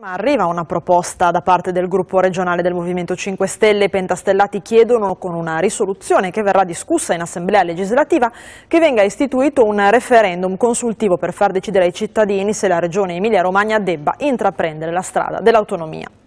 Ma arriva una proposta da parte del gruppo regionale del Movimento 5 Stelle. I pentastellati chiedono con una risoluzione che verrà discussa in assemblea legislativa che venga istituito un referendum consultivo per far decidere ai cittadini se la regione Emilia-Romagna debba intraprendere la strada dell'autonomia.